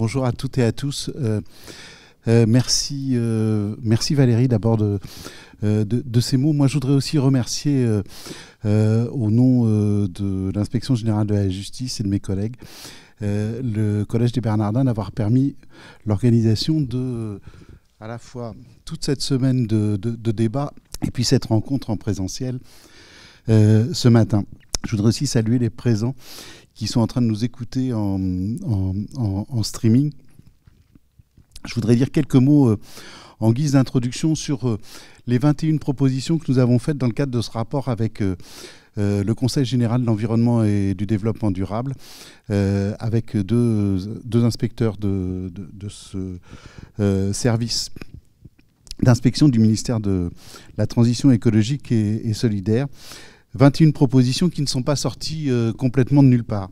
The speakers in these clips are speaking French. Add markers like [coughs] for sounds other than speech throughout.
Bonjour à toutes et à tous. Euh, euh, merci, euh, merci Valérie d'abord de, ces mots. Moi, je voudrais aussi remercier au nom de l'inspection générale de la justice et de mes collègues le Collège des Bernardins d'avoir permis l'organisation de à la fois toute cette semaine de, de débats et puis cette rencontre en présentiel ce matin. Je voudrais aussi saluer les présents qui sont en train de nous écouter en, streaming. Je voudrais dire quelques mots euh, en guise d'introduction sur euh, les 21 propositions que nous avons faites dans le cadre de ce rapport avec euh, le Conseil général de l'environnement et du développement durable, avec deux, inspecteurs de, ce service d'inspection du ministère de la Transition écologique et solidaire. 21 propositions qui ne sont pas sorties euh, complètement de nulle part.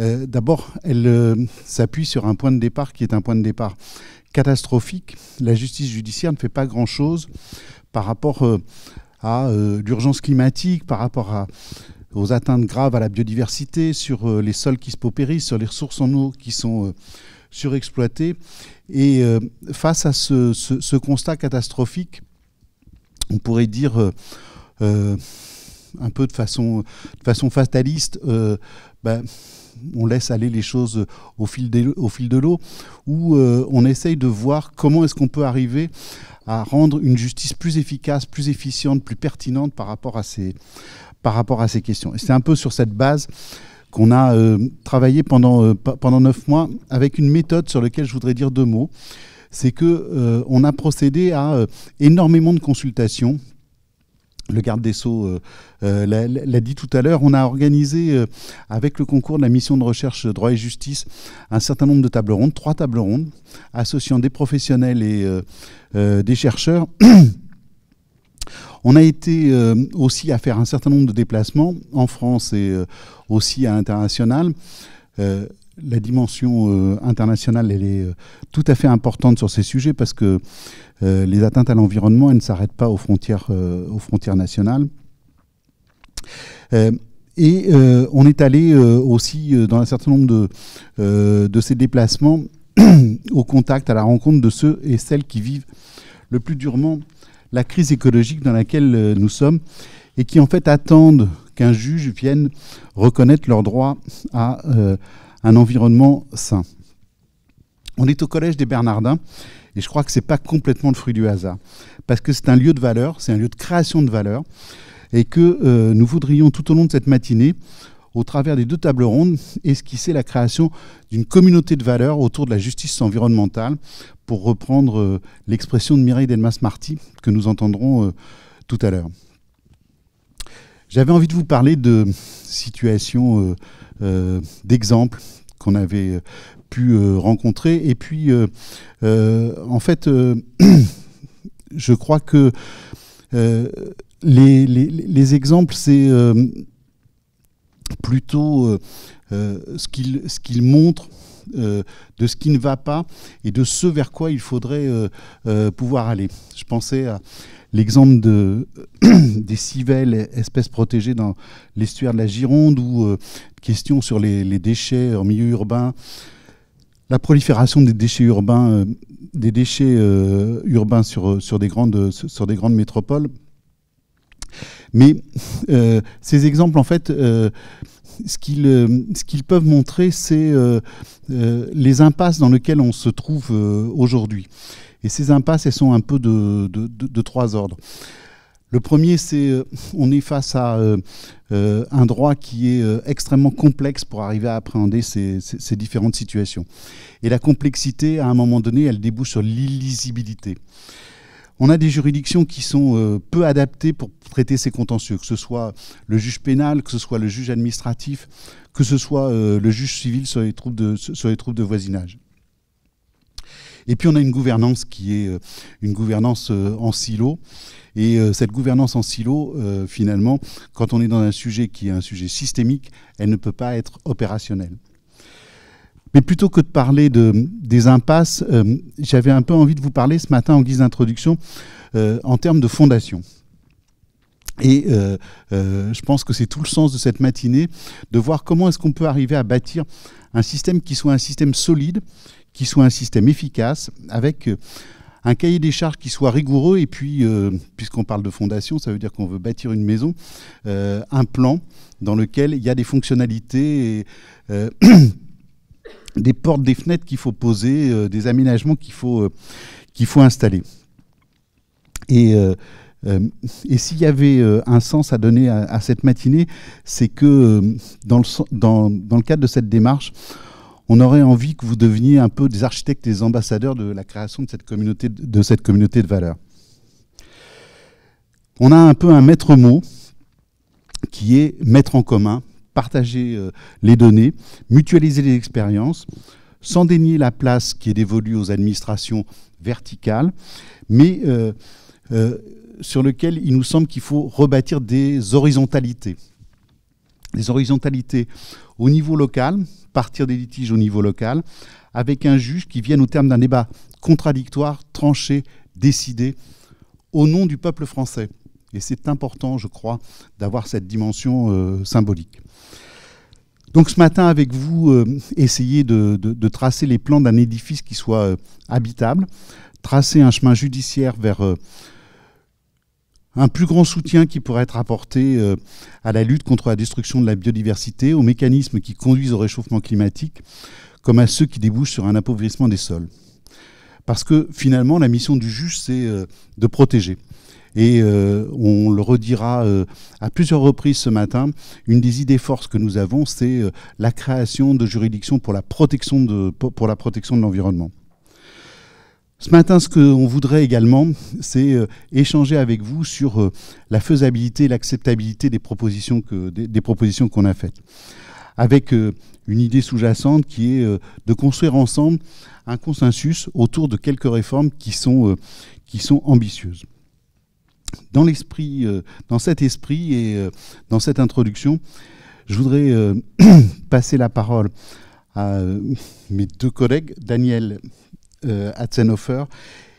Euh, d'abord, elle s'appuient euh, s'appuie sur un point de départ qui est un point de départ catastrophique. La justice judiciaire ne fait pas grand-chose par rapport à l'urgence climatique, par rapport aux atteintes graves à la biodiversité, sur les sols qui se paupérisent, sur les ressources en eau qui sont surexploitées. Et face à ce, constat catastrophique, on pourrait dire un peu de façon, façon fataliste, euh, ben, on laisse aller les choses au fil, de l'eau, où euh, on essaye de voir comment est-ce qu'on peut arriver à rendre une justice plus efficace, plus efficiente, plus pertinente par rapport à ces, questions. Et c'est un peu sur cette base qu'on a euh, travaillé pendant, pendant neuf mois avec une méthode sur laquelle je voudrais dire deux mots. C'est qu'on a procédé à énormément de consultations le garde des Sceaux euh, euh, l'a, dit tout à l'heure, on a organisé euh, avec le concours de la mission de recherche droit et justice un certain nombre de tables rondes, trois tables rondes, associant des professionnels et des chercheurs. [clears throat] on a été aussi à faire un certain nombre de déplacements en France et aussi à l'international la dimension euh, internationale, elle est euh, tout à fait importante sur ces sujets parce que euh, les atteintes à l'environnement, ne s'arrêtent pas aux frontières, aux frontières nationales. et on est allé aussi dans un certain nombre de, de ces déplacements [clears throat] au contact, à la rencontre de ceux et celles qui vivent le plus durement la crise écologique dans laquelle nous sommes et qui en fait attendent qu'un juge vienne reconnaître leur droit à un environnement sain. On est au Collège des Bernardins et je crois que ce n'est pas complètement le fruit du hasard, parce que c'est un lieu de valeur, c'est un lieu de création de valeur, et que euh, nous voudrions tout au long de cette matinée, au travers des deux tables rondes, esquisser la création d'une communauté de valeurs autour de la justice environnementale, pour reprendre euh, l'expression de Mireille Delmas-Marty, que nous entendrons euh, tout à l'heure. J'avais envie de vous parler de situations, d'exemples, qu'on avait euh, pu euh, rencontrer. Et puis, euh, en fait, [clears throat] je crois que les, les, exemples, c'est plutôt ce qu'ils ce montrent euh, de ce qui ne va pas et de ce vers quoi il faudrait euh, euh, pouvoir aller. Je pensais à l'exemple [coughs] des civelles, espèces protégées dans l'estuaire de la Gironde, ou question sur les, déchets en milieu urbain la prolifération des déchets urbains, des déchets urbains sur, sur, des grandes, sur des grandes métropoles. Mais ces exemples, en fait, euh, ce qu'ils peuvent montrer, c'est euh, euh, les impasses dans lesquelles on se trouve aujourd'hui. Et ces impasses, elles sont un peu de, trois ordres. Le premier, c'est on est face à un droit qui est extrêmement complexe pour arriver à appréhender ces, ces, différentes situations. Et la complexité, à un moment donné, elle débouche sur l'illisibilité. On a des juridictions qui sont euh, peu adaptées pour traiter ces contentieux, que ce soit le juge pénal, que ce soit le juge administratif, que ce soit euh, le juge civil sur les troupes de, de voisinage. Et puis on a une gouvernance qui est euh, une gouvernance en silo. Et cette gouvernance en silo, finalement, quand on est dans un sujet qui est un sujet systémique, elle ne peut pas être opérationnelle. Mais plutôt que de parler des impasses, euh, j'avais un peu envie de vous parler ce matin en guise d'introduction euh, en termes de fondation. Et euh, je pense que c'est tout le sens de cette matinée, de voir comment est-ce qu'on peut arriver à bâtir un système qui soit un système solide, qui soit un système efficace, avec un cahier des charges qui soit rigoureux, et puis, puisqu'on parle de fondation, ça veut dire qu'on veut bâtir une maison, un plan dans lequel il y a des fonctionnalités [clears throat] des portes, des fenêtres qu'il faut poser, euh, des aménagements qu'il faut, euh, faut installer. Euh, et, s'il y avait un sens à donner à, cette matinée, c'est que dans le, dans, le cadre de cette démarche, on aurait envie que vous deveniez un peu des architectes, des ambassadeurs de la création de cette communauté de, de cette communauté de valeurs. On a un peu un maître mot qui est mettre en commun partager euh, les données, mutualiser les expériences, sans dénier la place qui est dévolue aux administrations verticales, mais euh, euh, sur lequel il nous semble qu'il faut rebâtir des horizontalités. Des horizontalités au niveau local, partir des litiges au niveau local, avec un juge qui vienne au terme d'un débat contradictoire, tranché, décidé, au nom du peuple français. Et c'est important, je crois, d'avoir cette dimension symbolique. Donc ce matin, avec vous, euh, essayez de, tracer les plans d'un édifice qui soit euh, habitable, tracer un chemin judiciaire vers euh, un plus grand soutien qui pourrait être apporté à la lutte contre la destruction de la biodiversité, aux mécanismes qui conduisent au réchauffement climatique, comme à ceux qui débouchent sur un appauvrissement des sols. Parce que finalement, la mission du juge, c'est de protéger. Et euh, on le redira euh, à plusieurs reprises ce matin, une des idées forces que nous avons, c'est euh, la création de juridictions pour la protection de, pour la protection de l'environnement. Ce matin, ce qu'on voudrait également, c'est échanger avec vous sur la faisabilité et l'acceptabilité des propositions qu'on propositions qu'on a faites avec une idée sous-jacente qui est de construire ensemble un consensus autour de quelques réformes qui sont, qui sont ambitieuses dans euh, dans cet esprit et euh, dans cette introduction, je voudrais euh, [clears throat] passer la parole à mes deux collègues, Daniel Atzenhofer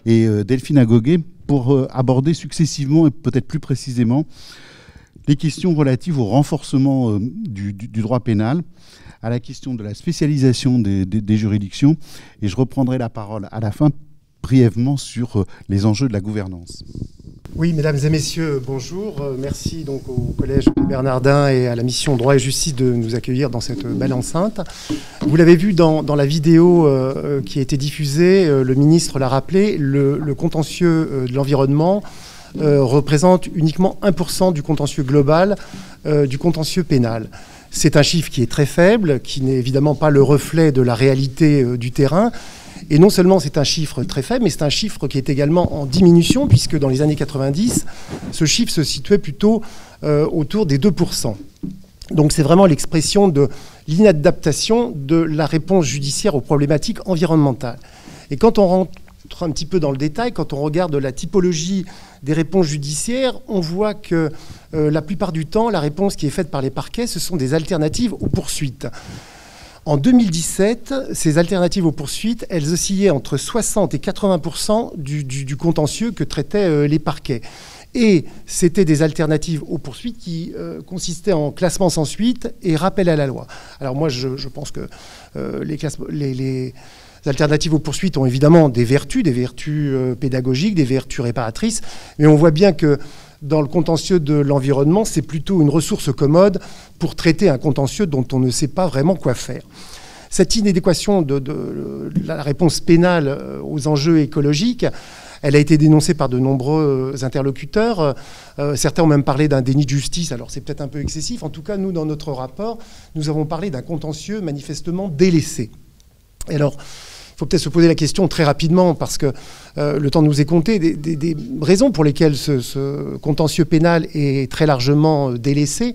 et Delphine Agoguet, pour aborder successivement et peut-être plus précisément les questions relatives au renforcement du, droit pénal, à la question de la spécialisation des, juridictions, et je reprendrai la parole à la fin brièvement sur les enjeux de la gouvernance. Oui, mesdames et messieurs, bonjour. Euh, merci donc au Collège Bernardin et à la mission Droit et Justice de nous accueillir dans cette euh, belle enceinte. Vous l'avez vu dans, la vidéo euh, qui a été diffusée, le ministre l'a rappelé, le, contentieux de l'environnement représente uniquement 1% du contentieux global du contentieux pénal. C'est un chiffre qui est très faible, qui n'est évidemment pas le reflet de la réalité du terrain, et non seulement c'est un chiffre très faible, mais c'est un chiffre qui est également en diminution, puisque dans les années 90, ce chiffre se situait plutôt euh, autour des 2%. Donc c'est vraiment l'expression de l'inadaptation de la réponse judiciaire aux problématiques environnementales. Et quand on rentre un petit peu dans le détail, quand on regarde la typologie des réponses judiciaires, on voit que euh, la plupart du temps, la réponse qui est faite par les parquets, ce sont des alternatives aux poursuites. En 2017, ces alternatives aux poursuites, elles oscillaient entre 60 et 80 du, contentieux que traitaient euh, les parquets. Et c'était des alternatives aux poursuites qui euh, consistaient en classement sans suite et rappel à la loi. Alors moi, je, pense que euh, les, alternatives aux poursuites ont évidemment des vertus, des vertus pédagogiques, des vertus réparatrices, mais on voit bien que dans le contentieux de l'environnement, c'est plutôt une ressource commode pour traiter un contentieux dont on ne sait pas vraiment quoi faire. Cette inadéquation de, la réponse pénale euh, aux enjeux écologiques, elle a été dénoncée par de nombreux euh, interlocuteurs. Euh, certains ont même parlé d'un déni de justice. Alors c'est peut-être un peu excessif. En tout cas, nous, dans notre rapport, nous avons parlé d'un contentieux manifestement délaissé. Et alors, il faut peut-être se poser la question très rapidement, parce que euh, le temps nous est compté, des, raisons pour lesquelles ce, contentieux pénal est très largement euh, délaissé.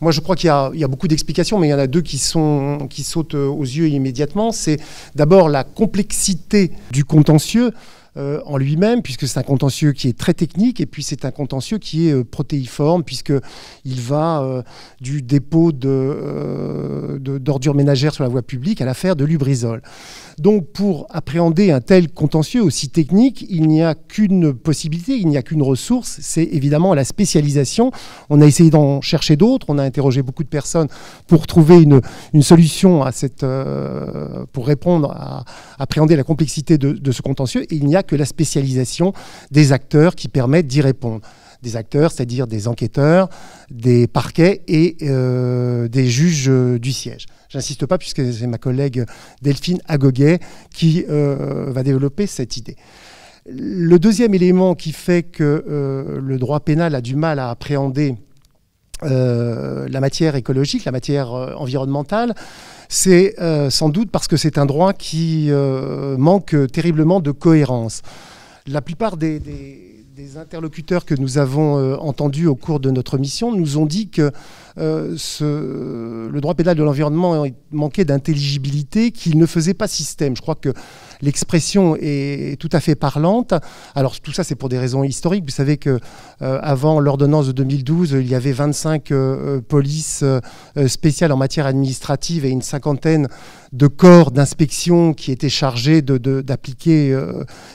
Moi, je crois qu'il y, a beaucoup d'explications, mais il y en a deux qui, sont, qui sautent euh, aux yeux immédiatement. C'est d'abord la complexité du contentieux. Euh, en lui-même, puisque c'est un contentieux qui est très technique, et puis c'est un contentieux qui est euh, protéiforme, protéiforme, puisqu'il va euh, du dépôt d'ordures de, ménagères sur la voie publique à l'affaire de Lubrizol. Donc pour appréhender un tel contentieux aussi technique, il n'y a qu'une possibilité, il n'y a qu'une ressource, c'est évidemment la spécialisation. On a essayé d'en chercher d'autres, on a interrogé beaucoup de personnes pour trouver une, solution à cette, pour répondre à appréhender la complexité de, ce contentieux, et il n'y que la spécialisation des acteurs qui permettent d'y répondre. Des acteurs, c'est-à-dire des enquêteurs, des parquets et euh, des juges euh, du siège. J'insiste pas puisque c'est ma collègue Delphine Agoguet qui euh, va développer cette idée. Le deuxième élément qui fait que le droit pénal a du mal à appréhender la matière écologique, la matière environnementale, c'est euh, sans doute parce que c'est un droit qui euh, manque terriblement de cohérence. La plupart des, interlocuteurs que nous avons euh, entendus au cours de notre mission nous ont dit que le droit pénal de l'environnement manquait d'intelligibilité, qu'il ne faisait pas système. Je crois que l'expression est tout à fait parlante. Alors tout ça, c'est pour des raisons historiques. Vous savez que euh, avant l'ordonnance de 2012, il y avait 25 euh, euh, polices spéciales en matière administrative et une cinquantaine de corps d'inspection qui étaient chargés d'appliquer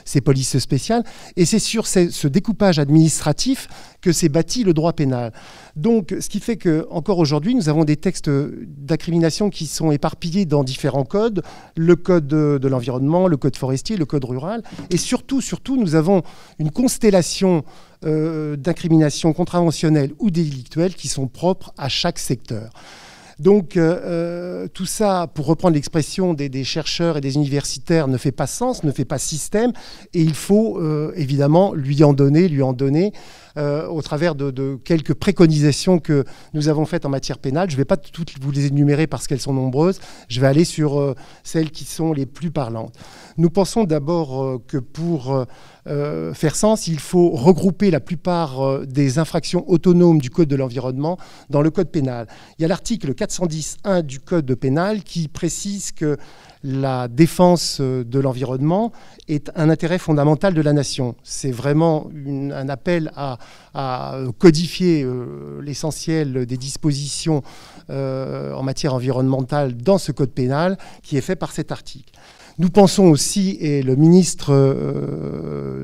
ces polices spéciales. Et c'est sur ce découpage administratif que s'est bâti le droit pénal. Donc, ce qui fait que encore aujourd'hui, nous avons des textes d'incrimination qui sont éparpillés dans différents codes, le code de, l'environnement, le code forestier, le code rural, et surtout, surtout, nous avons une constellation euh, d'incriminations contraventionnelles ou délictuelles qui sont propres à chaque secteur. Donc euh, euh, tout ça, pour reprendre l'expression des, chercheurs et des universitaires, ne fait pas sens, ne fait pas système, et il faut évidemment lui en donner, lui en donner euh, au travers de, quelques préconisations que nous avons faites en matière pénale. Je ne vais pas toutes vous les énumérer parce qu'elles sont nombreuses. Je vais aller sur euh, celles qui sont les plus parlantes. Nous pensons d'abord euh, que pour faire sens, il faut regrouper la plupart des infractions autonomes du Code de l'environnement dans le Code pénal. Il y a l'article 410.1 du Code pénal qui précise que la défense euh, de l'environnement est un intérêt fondamental de la nation. C'est vraiment un appel à, euh, codifier euh, l'essentiel des dispositions en matière environnementale dans ce code pénal qui est fait par cet article. Nous pensons aussi, et le ministre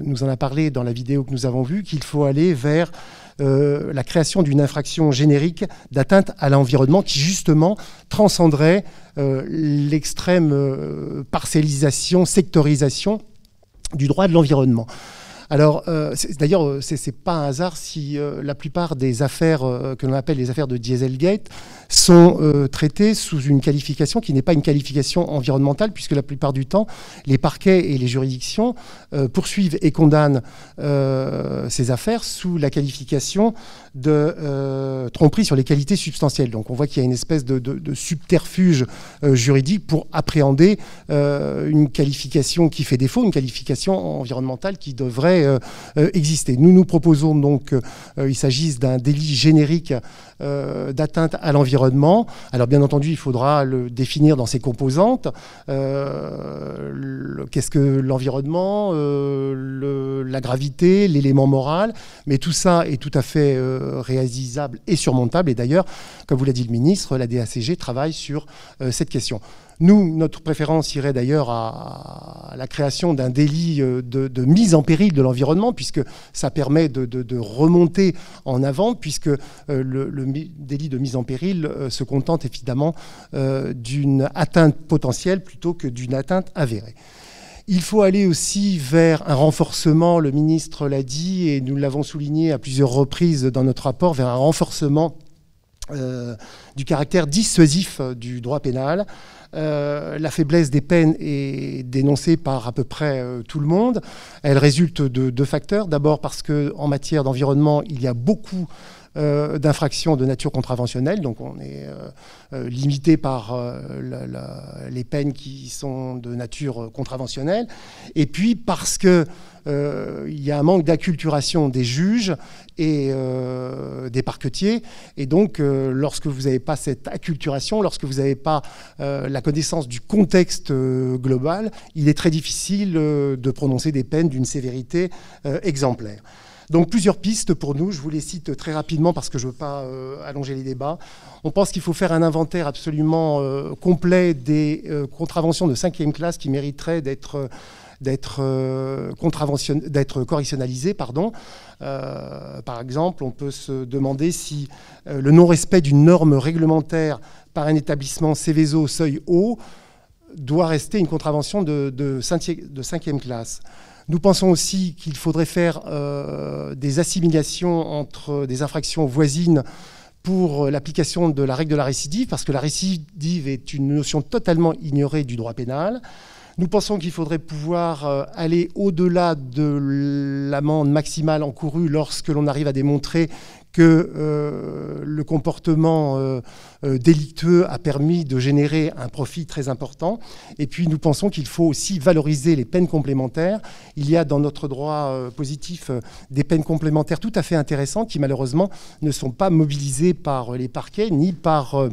nous en a parlé dans la vidéo que nous avons vue, qu'il faut aller vers euh, la création d'une infraction générique d'atteinte à l'environnement qui justement transcenderait euh, l'extrême euh, parcellisation, sectorisation du droit de l'environnement. Alors, d'ailleurs, ce n'est pas un hasard si la plupart des affaires que l'on appelle les affaires de Dieselgate sont euh, traités sous une qualification qui n'est pas une qualification environnementale, puisque la plupart du temps, les parquets et les juridictions euh, poursuivent et condamnent euh, ces affaires sous la qualification de tromperie sur les qualités substantielles. Donc on voit qu'il y a une espèce de, subterfuge juridique pour appréhender une qualification qui fait défaut, une qualification environnementale qui devrait exister. Nous nous proposons donc il s'agisse d'un délit générique d'atteinte à l'environnement alors bien entendu, il faudra le définir dans ses composantes. Euh, qu'est-ce que l'environnement, euh, la gravité, l'élément moral, mais tout ça est tout à fait euh, réalisable et surmontable. Et d'ailleurs, comme vous l'a dit le ministre, la DACG travaille sur cette question. Nous, notre préférence irait d'ailleurs à la création d'un délit euh, de, mise en péril de l'environnement, puisque ça permet de, remonter en avant, puisque euh, le, délit de mise en péril euh, se contente évidemment d'une atteinte potentielle plutôt que d'une atteinte avérée. Il faut aller aussi vers un renforcement, le ministre l'a dit et nous l'avons souligné à plusieurs reprises dans notre rapport, vers un renforcement du caractère dissuasif du droit pénal. Euh, la faiblesse des peines est dénoncée par à peu près euh, tout le monde. Elle résulte de deux facteurs. D'abord parce qu'en matière d'environnement, il y a beaucoup euh, d'infractions de nature contraventionnelle, donc on est euh, euh, limité par les peines qui sont de nature contraventionnelle, et puis parce que y a un manque d'acculturation des juges et des parquetiers. Et donc, lorsque vous n'avez pas cette acculturation, lorsque vous n'avez pas la connaissance du contexte global, il est très difficile de prononcer des peines d'une sévérité exemplaire. Donc plusieurs pistes pour nous, je vous les cite très rapidement parce que je ne veux pas euh, allonger les débats. On pense qu'il faut faire un inventaire absolument euh, complet des euh, contraventions de cinquième classe qui mériteraient d'être d'être correctionnalisé pardon par exemple on peut se demander si le non respect d'une norme réglementaire par un établissement au seuil haut doit rester une contravention de, de, cinquième classe. Nous pensons aussi qu'il faudrait faire euh, des assimilations entre des infractions voisines pour l'application de la règle de la récidive, parce que la récidive est une notion totalement ignorée du droit pénal. Nous pensons qu'il faudrait pouvoir euh, aller au-delà de l'amende maximale encourue lorsque l'on arrive à démontrer que euh, le comportement euh, euh, délictueux a permis de générer un profit très important. Et puis nous pensons qu'il faut aussi valoriser les peines complémentaires. Il y a dans notre droit positif des peines complémentaires tout à fait intéressantes qui malheureusement ne sont pas mobilisées par les parquets ni par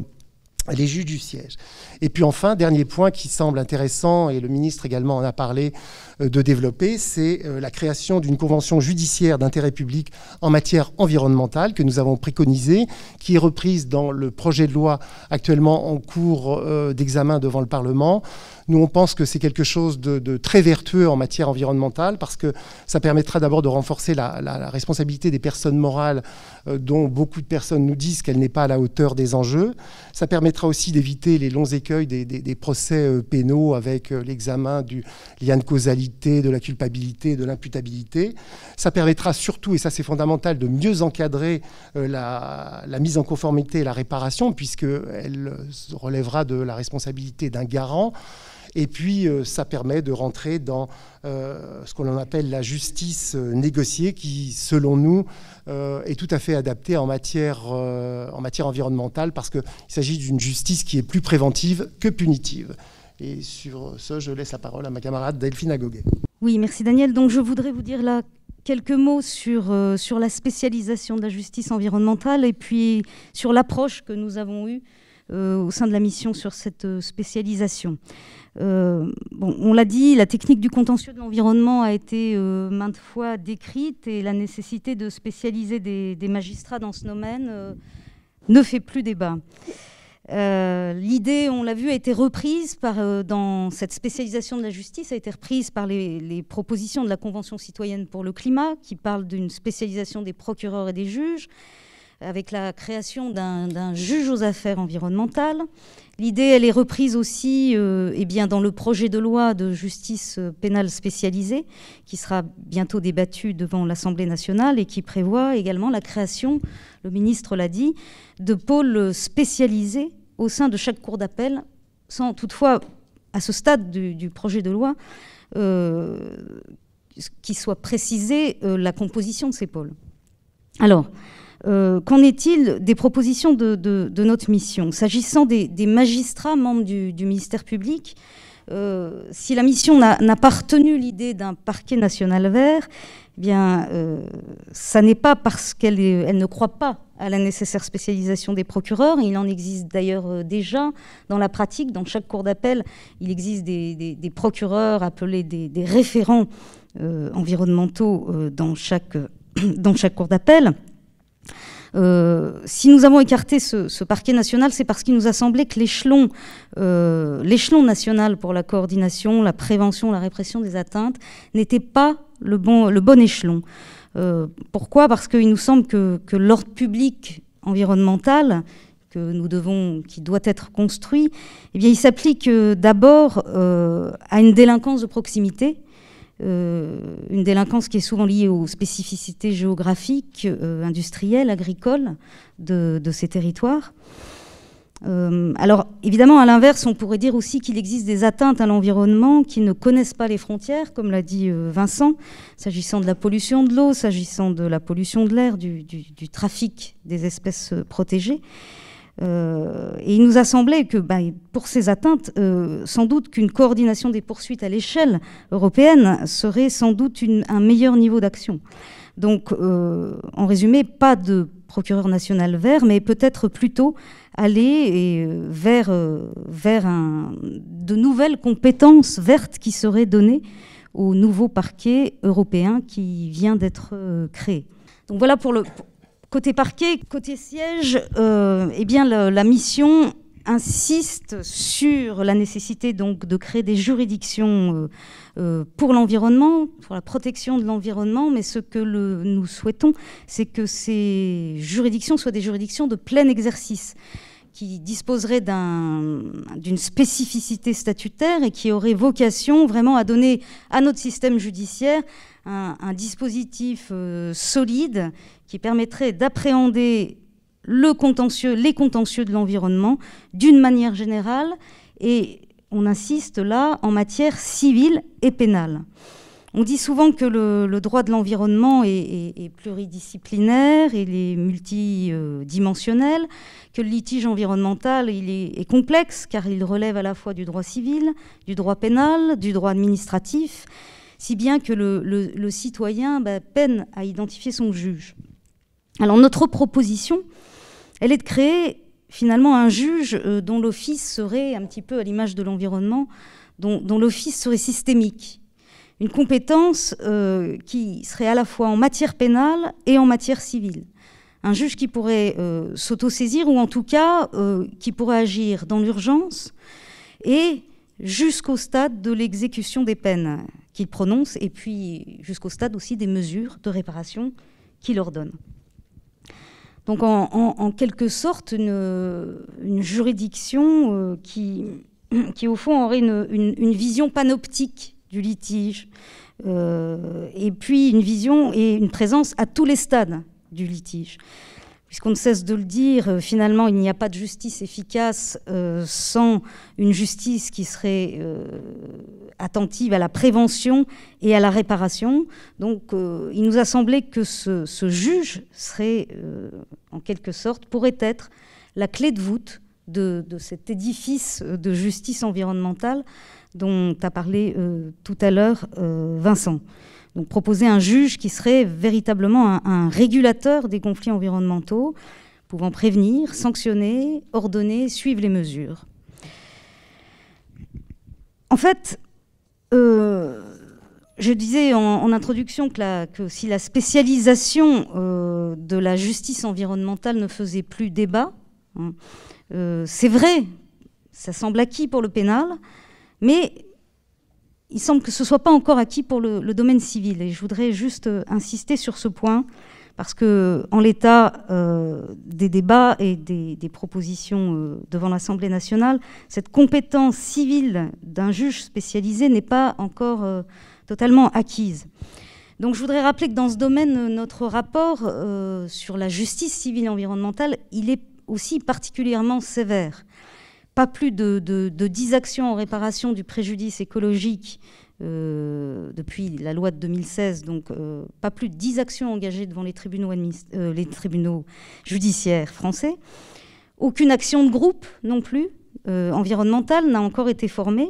les juges du siège. Et puis enfin, dernier point qui semble intéressant, et le ministre également en a parlé, euh, de développer, c'est euh, la création d'une convention judiciaire d'intérêt public en matière environnementale que nous avons préconisée, qui est reprise dans le projet de loi actuellement en cours euh, d'examen devant le Parlement. Nous, on pense que c'est quelque chose de, très vertueux en matière environnementale parce que ça permettra d'abord de renforcer la, responsabilité des personnes morales dont beaucoup de personnes nous disent qu'elle n'est pas à la hauteur des enjeux. Ça permettra aussi d'éviter les longs écueils des, procès pénaux avec l'examen du lien de causalité de la culpabilité, de l'imputabilité. Ça permettra surtout, et ça c'est fondamental, de mieux encadrer euh, la, mise en conformité et la réparation, puisqu'elle euh, relèvera de la responsabilité d'un garant. Et puis, euh, ça permet de rentrer dans ce qu'on appelle la justice négociée, qui, selon nous, est tout à fait adaptée en matière environnementale, parce qu'il s'agit d'une justice qui est plus préventive que punitive. Et sur ce, je laisse la parole à ma camarade Delphine Agoguet. Oui, merci Daniel. Donc je voudrais vous dire là quelques mots sur, euh, sur la spécialisation de la justice environnementale et puis sur l'approche que nous avons eue euh, au sein de la mission sur cette euh, spécialisation. bon, on l'a dit, la technique du contentieux de l'environnement a été maintes fois décrite et la nécessité de spécialiser des, magistrats dans ce domaine ne fait plus débat. Euh, l'idée, on l'a vu, a été reprise euh, dans cette spécialisation de la justice, a été reprise par les, propositions de la Convention citoyenne pour le climat, qui parle d'une spécialisation des procureurs et des juges, avec la création d'un juge aux affaires environnementales. L'idée, elle est reprise aussi euh, eh bien, dans le projet de loi de justice pénale spécialisée, qui sera bientôt débattu devant l'Assemblée nationale et qui prévoit également la création le ministre l'a dit, de pôles spécialisés au sein de chaque cour d'appel, sans toutefois, à ce stade du, projet de loi, euh, qu'il soit précisé euh, la composition de ces pôles. Alors, euh, qu'en est-il des propositions de, notre mission S'agissant des, magistrats membres du ministère public, euh, si la mission n'a pas retenu l'idée d'un parquet national vert, eh bien, euh, ça n'est pas parce qu'elle ne croit pas à la nécessaire spécialisation des procureurs. Il en existe d'ailleurs euh, déjà dans la pratique. Dans chaque cour d'appel, il existe des, procureurs appelés des, référents environnementaux dans, chaque, [clears throat] dans chaque cour d'appel. Euh, si nous avons écarté ce, parquet national, c'est parce qu'il nous a semblé que euh, l'échelon, national pour la coordination, la prévention, la répression des atteintes n'était pas le bon, échelon. Euh, pourquoi Parce qu'il nous semble que, l'ordre public environnemental qui doit être construit, eh bien, il s'applique d'abord à une délinquance de proximité euh, une délinquance qui est souvent liée aux spécificités géographiques, euh, industrielles, agricoles de, ces territoires. Euh, alors évidemment, à l'inverse, on pourrait dire aussi qu'il existe des atteintes à l'environnement qui ne connaissent pas les frontières, comme l'a dit Vincent, s'agissant de la pollution de l'eau, s'agissant de la pollution de l'air, du, trafic des espèces protégées. Euh, et il nous a semblé que bah, pour ces atteintes, euh, sans doute qu'une coordination des poursuites à l'échelle européenne serait sans doute un meilleur niveau d'action. Donc, euh, en résumé, pas de procureur national vert, mais peut-être plutôt aller vers, vers de nouvelles compétences vertes qui seraient données au nouveau parquet européen qui vient d'être créé. Donc voilà pour le, Côté parquet, côté siège, euh, eh bien la, mission insiste sur la nécessité donc de créer des juridictions euh, euh, pour l'environnement, pour la protection de l'environnement, mais ce que nous souhaitons, c'est que ces juridictions soient des juridictions de plein exercice qui disposeraient d'une spécificité statutaire et qui auraient vocation vraiment à donner à notre système judiciaire un, dispositif euh, solide qui permettrait d'appréhender les contentieux de l'environnement d'une manière générale et on insiste là en matière civile et pénale. On dit souvent que le, droit de l'environnement est, pluridisciplinaire, il est multidimensionnel, que le litige environnemental il est, complexe car il relève à la fois du droit civil, du droit pénal, du droit administratif si bien que le, citoyen bah, peine à identifier son juge. Alors notre proposition, elle est de créer finalement un juge euh, dont l'office serait, un petit peu à l'image de l'environnement, dont, l'office serait systémique, une compétence euh, qui serait à la fois en matière pénale et en matière civile. Un juge qui pourrait euh, s'autosaisir ou en tout cas qui pourrait agir dans l'urgence et jusqu'au stade de l'exécution des peines qu'il prononce, et puis jusqu'au stade aussi des mesures de réparation qu'il ordonne. Donc en, quelque sorte une, juridiction euh, qui, qui au fond aurait une, vision panoptique du litige, euh, et puis une vision et une présence à tous les stades du litige puisqu'on ne cesse de le dire, euh, finalement, il n'y a pas de justice efficace euh, sans une justice qui serait euh, attentive à la prévention et à la réparation. Donc, il nous a semblé que ce, juge serait, en quelque sorte, pourrait être la clé de voûte de cet édifice de justice environnementale dont a parlé tout à l'heure Vincent donc proposer un juge qui serait véritablement un, régulateur des conflits environnementaux, pouvant prévenir, sanctionner, ordonner, suivre les mesures. En fait, euh, je disais en, introduction que, si la spécialisation euh, de la justice environnementale ne faisait plus débat, hein, euh, c'est vrai, ça semble acquis pour le pénal, mais il semble que ce ne soit pas encore acquis pour le, domaine civil. Et je voudrais juste euh, insister sur ce point, parce que en l'état euh, des débats et des, propositions euh, devant l'Assemblée nationale, cette compétence civile d'un juge spécialisé n'est pas encore totalement acquise. Donc je voudrais rappeler que dans ce domaine, notre rapport sur la justice civile et environnementale, il est aussi particulièrement sévère pas plus de, de, 10 actions en réparation du préjudice écologique euh, depuis la loi de 2016, donc euh, pas plus de 10 actions engagées devant les tribunaux, euh, les tribunaux judiciaires français. Aucune action de groupe non plus, environnementale, n'a encore été formée.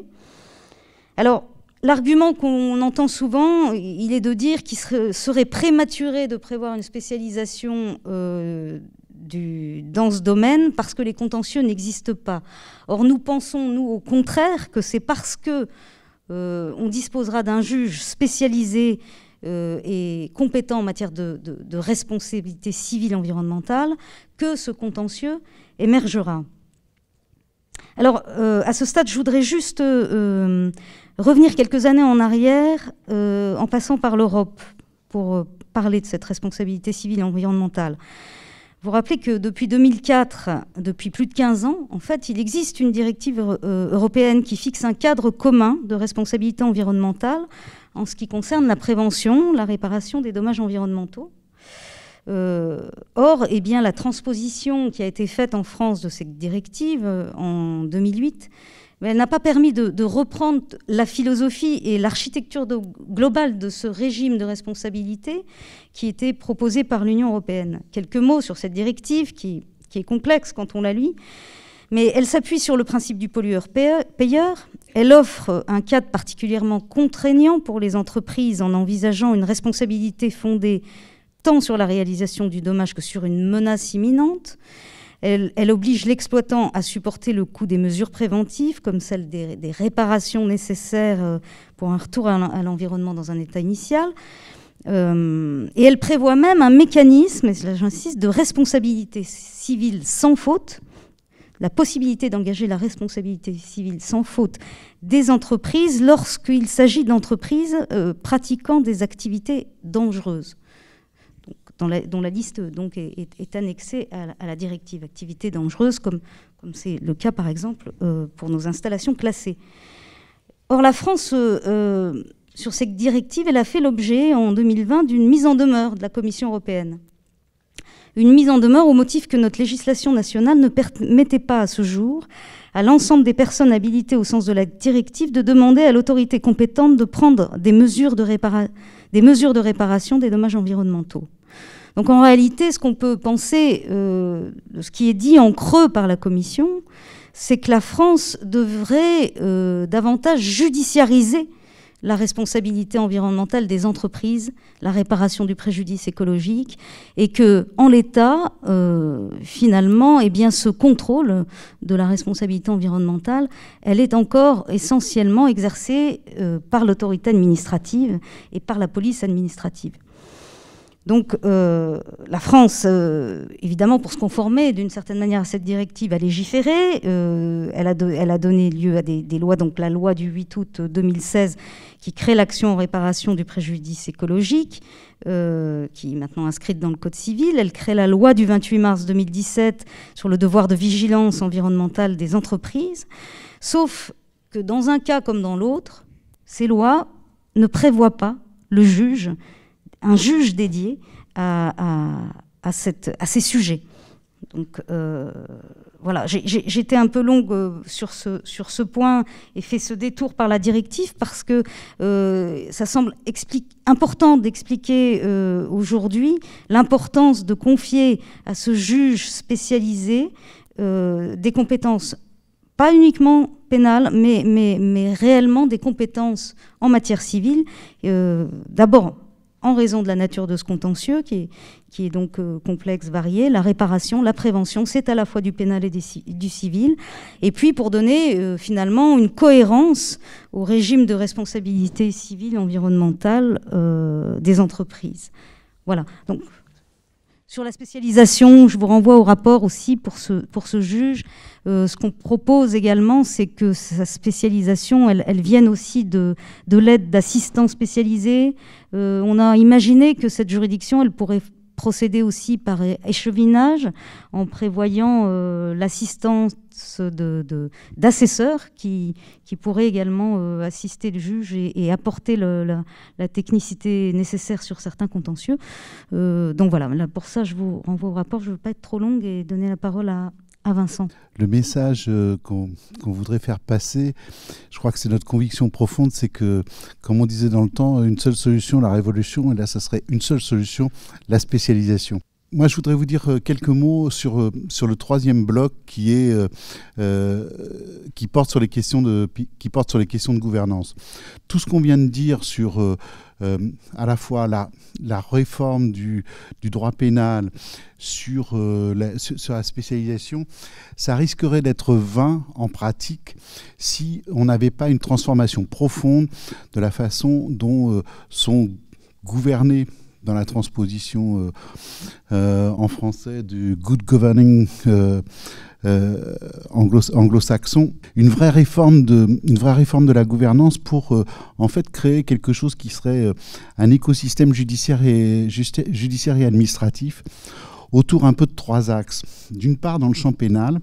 Alors, l'argument qu'on entend souvent, il est de dire qu'il serait, prématuré de prévoir une spécialisation dans ce domaine parce que les contentieux n'existent pas. Or, nous pensons, nous, au contraire, que c'est parce que euh, on disposera d'un juge spécialisé euh, et compétent en matière de, responsabilité civile environnementale que ce contentieux émergera. Alors, euh, à ce stade, je voudrais juste revenir quelques années en arrière en passant par l'Europe pour parler de cette responsabilité civile environnementale. Vous rappelez que depuis 2004, depuis plus de 15 ans, en fait, il existe une directive euh, européenne qui fixe un cadre commun de responsabilité environnementale en ce qui concerne la prévention, la réparation des dommages environnementaux. Euh, or, eh bien, la transposition qui a été faite en France de cette directive euh, en 2008 mais elle n'a pas permis de, reprendre la philosophie et l'architecture globale de ce régime de responsabilité qui était proposé par l'Union européenne. Quelques mots sur cette directive qui, qui est complexe quand on la lit, mais elle s'appuie sur le principe du pollueur-payeur. Elle offre un cadre particulièrement contraignant pour les entreprises en envisageant une responsabilité fondée tant sur la réalisation du dommage que sur une menace imminente. Elle, oblige l'exploitant à supporter le coût des mesures préventives, comme celle des, réparations nécessaires euh, pour un retour à l'environnement dans un état initial. Euh, et elle prévoit même un mécanisme, et là j'insiste, de responsabilité civile sans faute, la possibilité d'engager la responsabilité civile sans faute des entreprises lorsqu'il s'agit d'entreprises euh, pratiquant des activités dangereuses dont la, liste donc est, annexée à la, directive Activité dangereuse, comme c'est le cas par exemple euh, pour nos installations classées. Or, la France, euh, euh, sur cette directive, elle a fait l'objet en 2020 d'une mise en demeure de la Commission européenne. Une mise en demeure au motif que notre législation nationale ne permettait pas à ce jour à l'ensemble des personnes habilitées au sens de la directive de demander à l'autorité compétente de prendre des des mesures de réparation des dommages environnementaux. Donc en réalité, ce qu'on peut penser, euh, ce qui est dit en creux par la Commission, c'est que la France devrait euh, davantage judiciariser la responsabilité environnementale des entreprises, la réparation du préjudice écologique, et que, en l'état, euh, finalement, et eh bien, ce contrôle de la responsabilité environnementale, elle est encore essentiellement exercée par l'autorité administrative et par la police administrative. Donc euh, la France, euh, évidemment, pour se conformer d'une certaine manière à cette directive, euh, a légiféré. elle, a donné lieu à des, des, lois, donc la loi du 8 août 2016 qui crée l'action en réparation du préjudice écologique, qui est maintenant inscrite dans le Code civil. Elle crée la loi du 28 mars 2017 sur le devoir de vigilance environnementale des entreprises. Sauf que dans un cas comme dans l'autre, ces lois ne prévoient pas le juge un juge dédié à, ces sujets. Donc euh, voilà, j'étais un peu longue euh, sur ce, point et fait ce détour par la directive parce que euh, ça semble important d'expliquer aujourd'hui l'importance de confier à ce juge spécialisé des compétences, pas uniquement pénales, mais, mais réellement des compétences en matière civile. D'abord, en raison de la nature de ce contentieux, qui est, qui est donc euh, complexe, varié. La réparation, la prévention, c'est à la fois du pénal et du civil. Et puis pour donner euh, finalement une cohérence au régime de responsabilité civile environnementale euh, des entreprises. Voilà. Donc sur la spécialisation, je vous renvoie au rapport aussi pour ce, pour ce juge. Euh, ce qu'on propose également, c'est que sa spécialisation, elle, vienne aussi de, de l'aide d'assistants spécialisés. Euh, on a imaginé que cette juridiction, elle pourrait procéder aussi par échevinage en prévoyant euh, l'assistance d'assesseurs de, qui, qui pourraient également euh, assister le juge et, apporter la, technicité nécessaire sur certains contentieux. Euh, donc voilà, pour ça, je vous renvoie au rapport. Je ne veux pas être trop longue et donner la parole à, Vincent Le message euh, qu'on voudrait faire passer, je crois que c'est notre conviction profonde, c'est que, comme on disait dans le temps, une seule solution, la révolution, et là, ça serait une seule solution, la spécialisation. Moi, je voudrais vous dire euh, quelques mots sur, euh, sur le troisième bloc qui, est, qui, porte sur les questions de, qui porte sur les questions de gouvernance. Tout ce qu'on vient de dire sur... Euh, à la fois la, la réforme du, droit pénal euh, sur, la, spécialisation, ça risquerait d'être vain en pratique si on n'avait pas une transformation profonde de la façon dont euh, sont gouvernés dans la transposition en français du Good Governing euh, anglo-saxon, une vraie réforme de, une vraie réforme de la gouvernance pour euh, en fait créer quelque chose qui serait euh, un écosystème judiciaire et, judiciaire et administratif autour un peu de trois axes. D'une part, dans le champ pénal.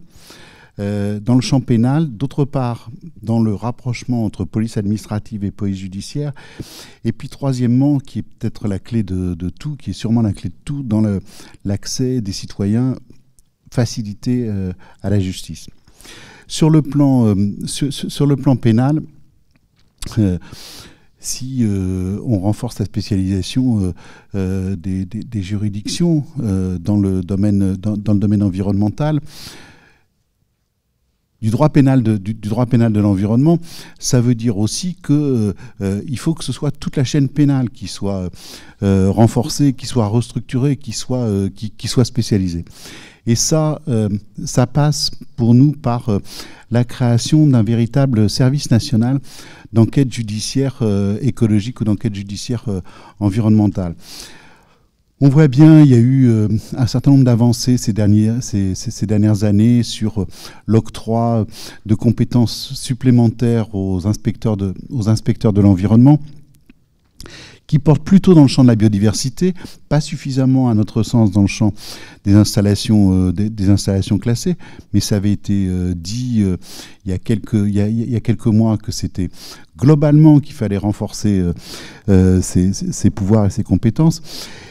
dans le champ pénal, d'autre part dans le rapprochement entre police administrative et police judiciaire, et puis troisièmement, qui est peut-être la clé de, tout, qui est sûrement la clé de tout, dans l'accès des citoyens facilité euh, à la justice. Sur le plan, euh, sur, le plan pénal, euh, si on renforce la spécialisation des, juridictions dans, le domaine, dans le domaine environnemental, du droit pénal de, du, droit pénal de l'environnement, ça veut dire aussi que euh, euh, il faut que ce soit toute la chaîne pénale qui soit euh, renforcée, qui soit restructurée, qui soit, qui, soit spécialisée. Et ça, ça passe pour nous par la création d'un véritable service national d'enquête judiciaire écologique ou d'enquête judiciaire environnementale. On voit bien, il y a eu euh, un certain nombre d'avancées ces dernières, années sur euh, l'octroi de compétences supplémentaires aux inspecteurs de l'environnement qui porte plutôt dans le champ de la biodiversité, pas suffisamment à notre sens dans le champ des installations, euh, des, installations classées, mais ça avait été euh, dit euh, il, y a quelques, mois que c'était globalement qu'il fallait renforcer ses, ses, pouvoirs et ses compétences.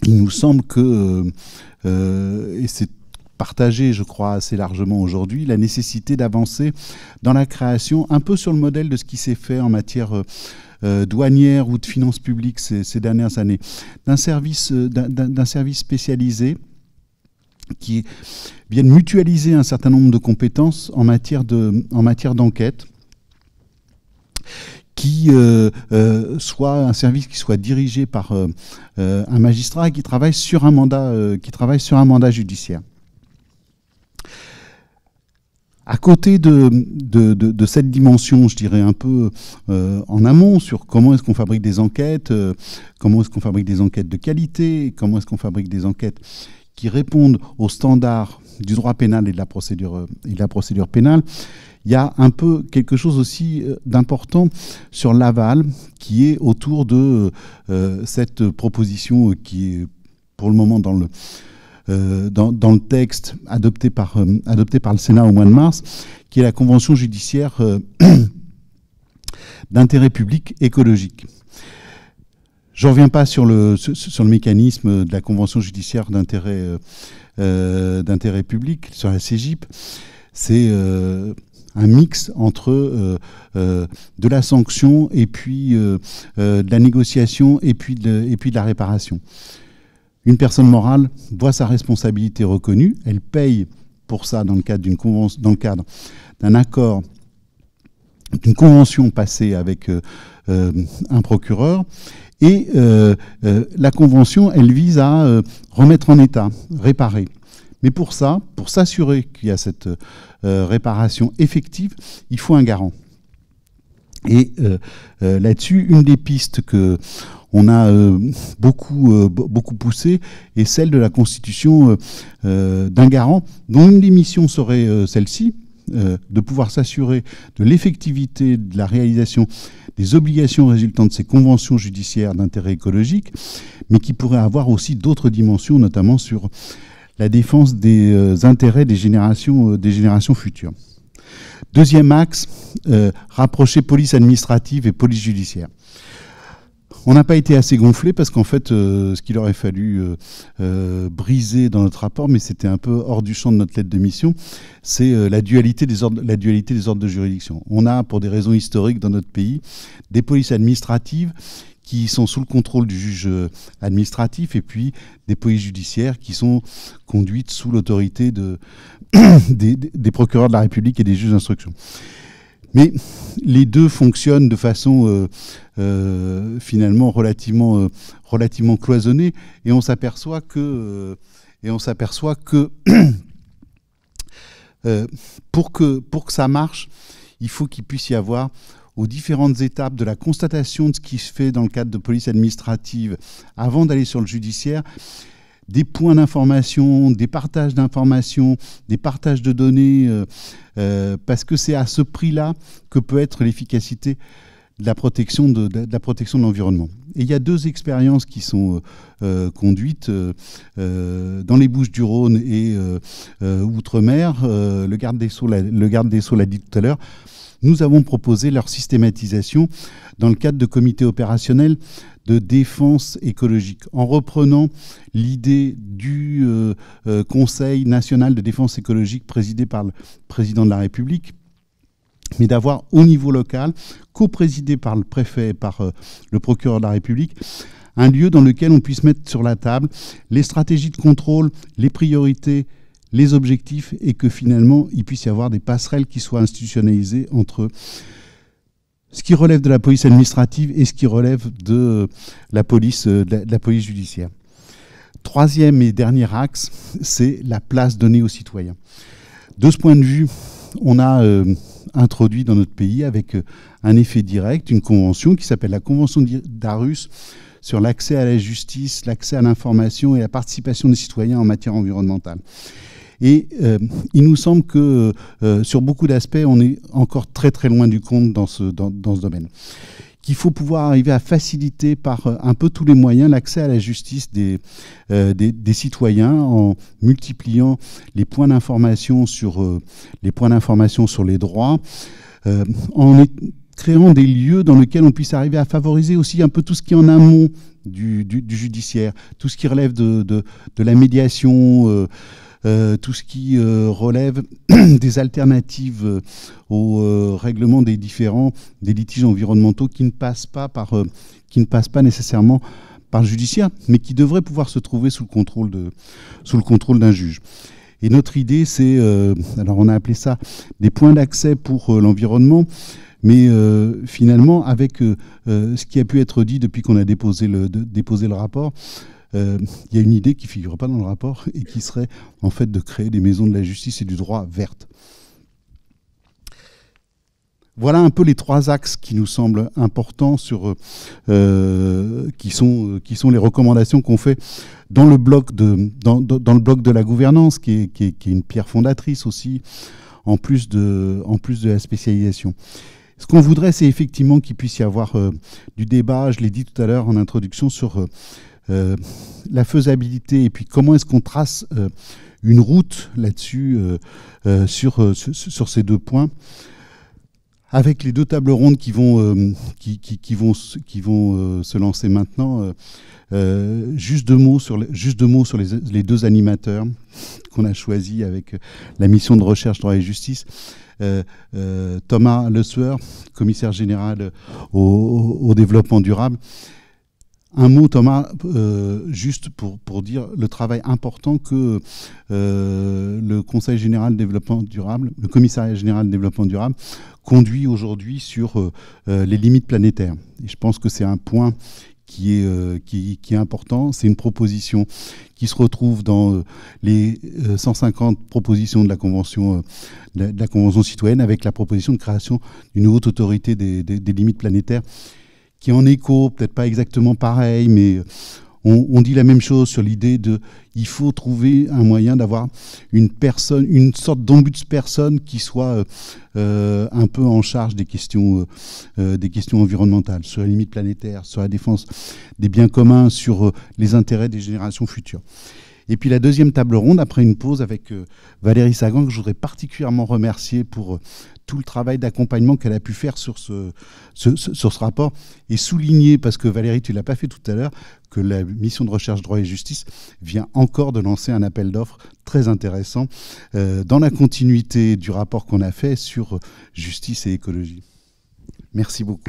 Il nous semble que, et c'est partagé, je crois, assez largement aujourd'hui, la nécessité d'avancer dans la création, un peu sur le modèle de ce qui s'est fait en matière euh, douanière ou de finances publiques ces, dernières années, d'un service, euh, service spécialisé qui vienne mutualiser un certain nombre de compétences en matière de, d'enquête qui euh, soit un service qui soit dirigé par un magistrat qui travaille sur un mandat qui travaille sur un mandat judiciaire à côté de, cette dimension, je dirais un peu euh, en amont sur comment est-ce qu'on fabrique des enquêtes, euh, comment est-ce qu'on fabrique des enquêtes de qualité, comment est-ce qu'on fabrique des enquêtes qui répondent aux standards du droit pénal et de la procédure, euh, pénale, il y a un peu quelque chose aussi d'important sur l'aval qui est autour de cette proposition qui est pour le moment dans le euh, dans, le texte euh, adopté par, le Sénat au mois de mars, qui est la Convention judiciaire euh, [clears throat] d'intérêt public écologique. Je ne reviens pas sur le, mécanisme de la Convention judiciaire d'intérêt public, sur la CGIP. C'est un mix entre de la sanction et puis de la négociation et puis de la réparation. Une personne morale voit sa responsabilité reconnue, elle paye pour ça dans le cadre d'une convention, d'un accord, d'une convention passée avec euh, euh, un procureur. Et euh, la convention, elle vise à remettre en état, réparer. Mais pour ça, pour s'assurer qu'il y a cette réparation effective, il faut un garant. Et là-dessus, une des pistes que on a euh, beaucoup, euh, beaucoup poussé, et celle de la constitution euh, d'un garant, dont une des missions serait celle-ci, de pouvoir s'assurer de l'effectivité de la réalisation des obligations résultant de ces conventions judiciaires d'intérêt écologique, mais qui pourrait avoir aussi d'autres dimensions, notamment sur la défense des intérêts des générations, des générations futures. Deuxième axe, rapprocher police administrative et police judiciaire. On n'a pas été assez gonflé parce qu'en fait, euh, ce qu'il aurait fallu euh, euh, briser dans notre rapport, mais c'était un peu hors du champ de notre lettre de mission, c'est la, dualité des ordres, la dualité des ordres de juridiction. On a, pour des raisons historiques dans notre pays, des polices administratives qui sont sous le contrôle du juge administratif et puis des polices judiciaires qui sont conduites sous l'autorité de [coughs] des, des procureurs de la République et des juges d'instruction. Mais les deux fonctionnent de façon euh, euh, finalement relativement, euh, relativement cloisonnée et on s'aperçoit que, et on s'aperçoit que [coughs] pour que pour que ça marche, il faut qu'il puisse y avoir aux différentes étapes de la constatation de ce qui se fait dans le cadre de police administrative avant d'aller sur le judiciaire, des points d'information, des partages d'informations, des partages de données, euh, euh, parce que c'est à ce prix-là que peut être l'efficacité de la protection de, la protection de l'environnement. Et il y a deux expériences qui sont euh, conduites dans les Bouches-du-Rhône et outre-mer. le garde des Sceaux l'a dit tout à l'heure. Nous avons proposé leur systématisation dans le cadre de comités opérationnels de défense écologique, en reprenant l'idée du euh, euh, Conseil national de défense écologique présidé par le président de la République, mais d'avoir au niveau local, coprésidé par le préfet et par euh, le procureur de la République, un lieu dans lequel on puisse mettre sur la table les stratégies de contrôle, les priorités, les objectifs et que finalement il puisse y avoir des passerelles qui soient institutionnalisées entre ce qui relève de la police administrative et ce qui relève de la police, euh, de la, police judiciaire. Troisième et dernier axe, c'est la place donnée aux citoyens. De ce point de vue, on a euh, introduit dans notre pays avec euh, un effet direct une convention qui s'appelle la Convention d'Arus sur l'accès à la justice, l'accès à l'information et la participation des citoyens en matière environnementale. Et euh, il nous semble que euh, sur beaucoup d'aspects, on est encore très très loin du compte dans ce, dans, ce domaine qu'il faut pouvoir arriver à faciliter par euh, un peu tous les moyens l'accès à la justice des, des, citoyens en multipliant les points d'information sur les points d'information sur les droits, en créant des lieux dans lesquels on puisse arriver à favoriser aussi un peu tout ce qui est en amont du, judiciaire, tout ce qui relève de, de la médiation. Euh, tout ce qui euh, relève [clears throat] des alternatives euh, au règlement des différents, des litiges environnementaux qui ne passent pas, par, qui ne pas nécessairement par le judiciaire, mais qui devraient pouvoir se trouver sous le contrôle de, sous le contrôle d'un juge. Et notre idée, c'est, alors on a appelé ça des points d'accès pour l'environnement, mais finalement, avec ce qui a pu être dit depuis qu'on a déposé le, déposé le rapport, euh, il y a une idée qui ne figure pas dans le rapport [laughs] et qui serait en fait de créer des maisons de la justice et du droit vertes. Voilà un peu les trois axes qui nous semblent importants sur euh, euh, qui sont qui sont les recommandations qu'on fait dans le bloc de dans, le bloc de la gouvernance qui est, une pierre fondatrice aussi en plus de en plus de la spécialisation. Ce qu'on voudrait, c'est effectivement qu'il puisse y avoir du débat. Je l'ai dit tout à l'heure en introduction sur euh, la faisabilité et puis comment est-ce qu'on trace euh, une route là-dessus euh, sur, sur ces deux points avec les deux tables rondes qui vont, qui, vont, qui vont se lancer maintenant, juste deux mots sur, juste deux mots sur les, deux animateurs qu'on a choisis avec la mission de recherche droit et justice. Thomas Le Sueur, commissaire général au développement durable, un mot, Thomas, euh, juste pour, dire le travail important que euh, le Conseil général de développement durable, le Commissariat général de développement durable, conduit aujourd'hui sur euh, les limites planétaires. Et je pense que c'est un point qui est, qui, est important. C'est une proposition qui se retrouve dans les 150 propositions de la Convention, de la Convention citoyenne avec la proposition de création d'une haute autorité des limites planétaires qui est en écho, peut-être pas exactement pareil, mais euh, on, dit la même chose sur l'idée de il faut trouver un moyen d'avoir une personne, une sorte personne qui soit euh, euh, un peu en charge des questions, des questions environnementales, sur la limite planétaire, sur la défense des biens communs, sur les intérêts des générations futures. Et puis la deuxième table ronde, après une pause avec Valérie Sagan, que je voudrais particulièrement remercier pour tout le travail d'accompagnement qu'elle a pu faire sur ce, sur ce rapport et souligner, parce que Valérie, tu ne l'as pas fait tout à l'heure, que la mission de recherche droit et justice vient encore de lancer un appel d'offres très intéressant euh, dans la continuité du rapport qu'on a fait sur justice et écologie. Merci beaucoup.